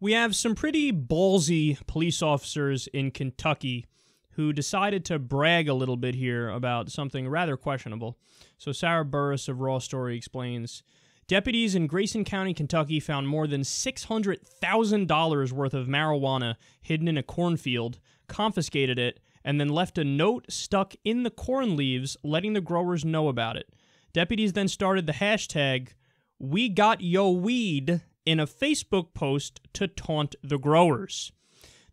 We have some pretty ballsy police officers in Kentucky who decided to brag a little bit here about something rather questionable. So, Sarah Burris of Raw Story explains Deputies in Grayson County, Kentucky found more than $600,000 worth of marijuana hidden in a cornfield, confiscated it, and then left a note stuck in the corn leaves letting the growers know about it. Deputies then started the hashtag, We Got Yo Weed in a Facebook post to taunt the growers.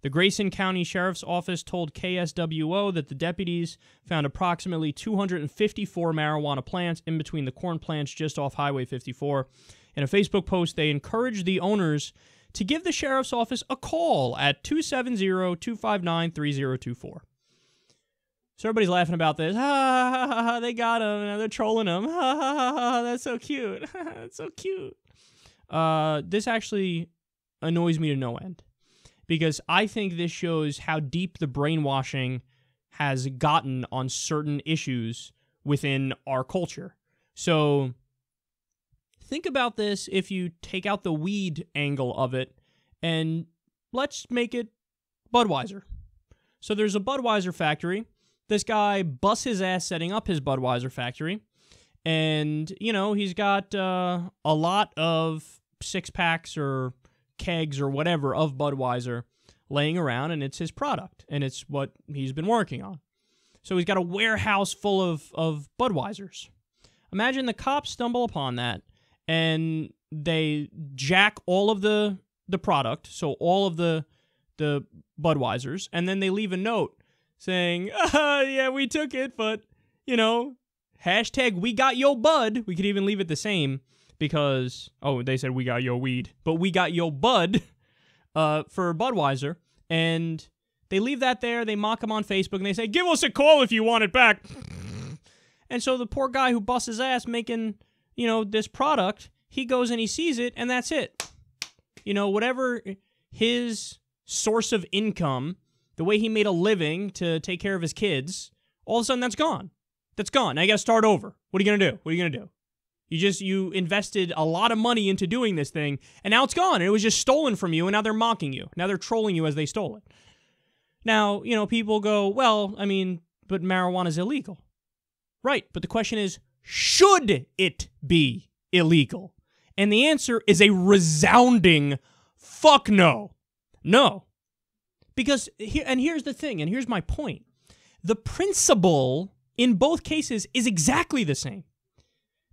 The Grayson County Sheriff's Office told KSWO that the deputies found approximately 254 marijuana plants in between the corn plants just off Highway 54. In a Facebook post, they encouraged the owners to give the sheriff's office a call at 270-259-3024. So everybody's laughing about this. Ha ha ha ha! They got him. and they're trolling him. Ha ha ha ha! That's so cute. that's so cute uh, this actually annoys me to no end because I think this shows how deep the brainwashing has gotten on certain issues within our culture. So think about this if you take out the weed angle of it and let's make it Budweiser. So there's a Budweiser factory. This guy busts his ass setting up his Budweiser factory. And, you know, he's got uh, a lot of six packs or kegs or whatever of Budweiser laying around, and it's his product, and it's what he's been working on. So he's got a warehouse full of, of Budweisers. Imagine the cops stumble upon that and they jack all of the the product, so all of the the Budweisers, and then they leave a note saying, uh, yeah, we took it, but you know, hashtag we got yo bud. We could even leave it the same because oh they said we got your weed, but we got your bud uh, for Budweiser, and they leave that there. They mock him on Facebook and they say, "Give us a call if you want it back." And so the poor guy who busts his ass making you know this product, he goes and he sees it, and that's it. You know whatever his source of income, the way he made a living to take care of his kids, all of a sudden that's gone. That's gone. Now you got to start over. What are you gonna do? What are you gonna do? You just you invested a lot of money into doing this thing, and now it's gone. And it was just stolen from you, and now they're mocking you. Now they're trolling you as they stole it. Now, you know, people go, well, I mean, but marijuana is illegal. Right, but the question is, should it be illegal? And the answer is a resounding fuck no. No. Because here and here's the thing, and here's my point. The principle in both cases is exactly the same.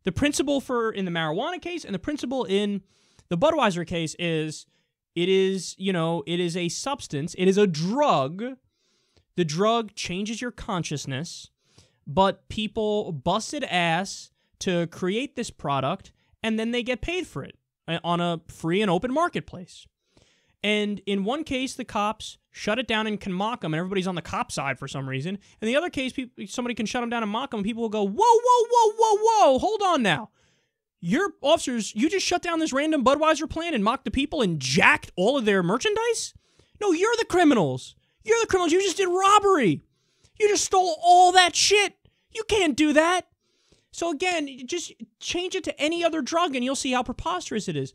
The principle for in the marijuana case and the principle in the Budweiser case is it is, you know, it is a substance, it is a drug. The drug changes your consciousness, but people busted ass to create this product and then they get paid for it eh, on a free and open marketplace. And in one case, the cops shut it down and can mock them, and everybody's on the cop side for some reason. In the other case, people, somebody can shut them down and mock them, and people will go, whoa, whoa, whoa, whoa, whoa, hold on now. Your officers, you just shut down this random Budweiser plant and mocked the people and jacked all of their merchandise? No, you're the criminals. You're the criminals. You just did robbery. You just stole all that shit. You can't do that. So again, just change it to any other drug and you'll see how preposterous it is.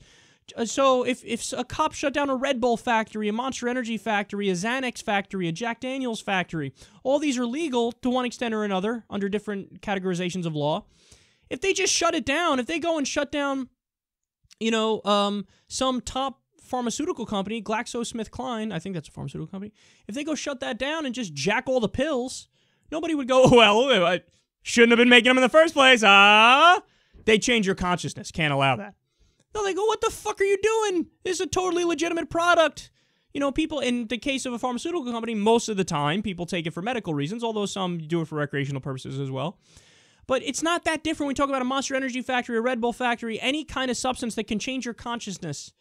Uh, so if, if a cop shut down a Red Bull factory, a Monster Energy factory, a Xanax factory, a Jack Daniels factory, all these are legal to one extent or another under different categorizations of law. If they just shut it down, if they go and shut down, you know, um, some top pharmaceutical company, GlaxoSmithKline, I think that's a pharmaceutical company, if they go shut that down and just jack all the pills, nobody would go, oh, well, I shouldn't have been making them in the first place, ah. They change your consciousness. Can't allow that. They're they oh, go, what the fuck are you doing? This is a totally legitimate product. You know, people, in the case of a pharmaceutical company, most of the time people take it for medical reasons, although some do it for recreational purposes as well. But it's not that different when we talk about a Monster Energy factory, a Red Bull factory, any kind of substance that can change your consciousness.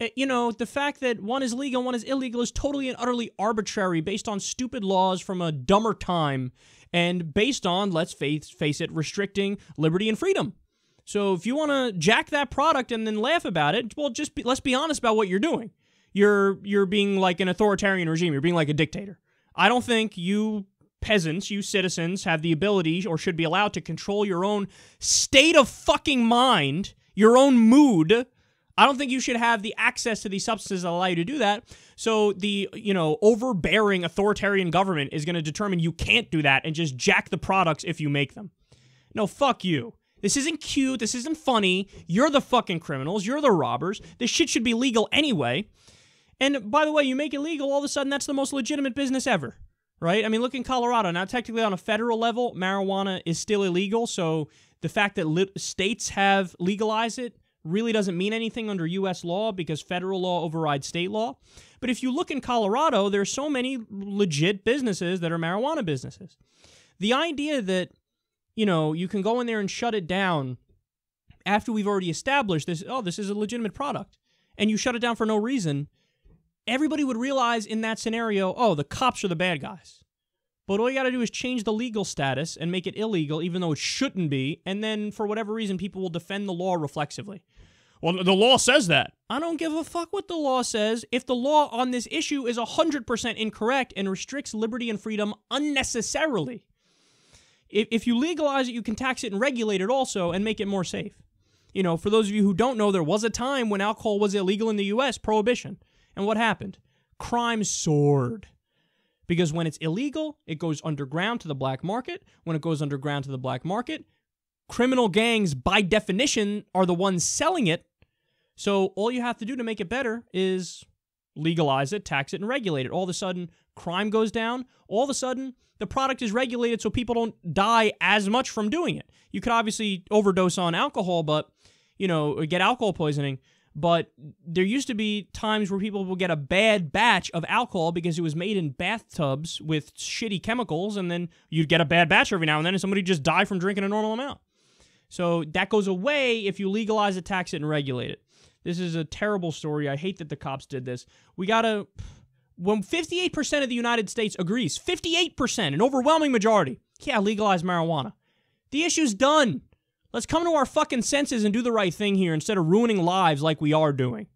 Eh, you know, the fact that one is legal one is illegal is totally and utterly arbitrary based on stupid laws from a dumber time and based on, let's face, face it, restricting liberty and freedom. So if you want to jack that product and then laugh about it, well, just be, let's be honest about what you're doing. You're you're being like an authoritarian regime. You're being like a dictator. I don't think you peasants, you citizens, have the ability or should be allowed to control your own state of fucking mind, your own mood. I don't think you should have the access to these substances that allow you to do that. So the, you know, overbearing authoritarian government is going to determine you can't do that and just jack the products if you make them. No, fuck you. This isn't cute. This isn't funny. You're the fucking criminals. You're the robbers. This shit should be legal anyway. And by the way, you make it legal, all of a sudden that's the most legitimate business ever, right? I mean, look in Colorado. Now, technically, on a federal level, marijuana is still illegal. So the fact that states have legalized it really doesn't mean anything under U.S. law because federal law overrides state law. But if you look in Colorado, there are so many legit businesses that are marijuana businesses. The idea that you know, you can go in there and shut it down after we've already established this, oh, this is a legitimate product, and you shut it down for no reason, everybody would realize in that scenario, oh, the cops are the bad guys. But all you got to do is change the legal status and make it illegal, even though it shouldn't be. And then, for whatever reason, people will defend the law reflexively. Well, the law says that. I don't give a fuck what the law says. If the law on this issue is 100% incorrect and restricts liberty and freedom unnecessarily, if, if you legalize it, you can tax it and regulate it also and make it more safe. You know, for those of you who don't know, there was a time when alcohol was illegal in the US, prohibition. And what happened? Crime soared. Because when it's illegal, it goes underground to the black market. When it goes underground to the black market, criminal gangs, by definition, are the ones selling it. So all you have to do to make it better is legalize it, tax it, and regulate it. All of a sudden, crime goes down, all of a sudden the product is regulated so people don't die as much from doing it. You could obviously overdose on alcohol, but you know, get alcohol poisoning, but there used to be times where people would get a bad batch of alcohol because it was made in bathtubs with shitty chemicals, and then you'd get a bad batch every now and then, and somebody just die from drinking a normal amount. So that goes away if you legalize it, tax it, and regulate it. This is a terrible story. I hate that the cops did this. We gotta when 58% of the United States agrees, 58%, an overwhelming majority, yeah, legalize marijuana. The issue's done. Let's come to our fucking senses and do the right thing here instead of ruining lives like we are doing.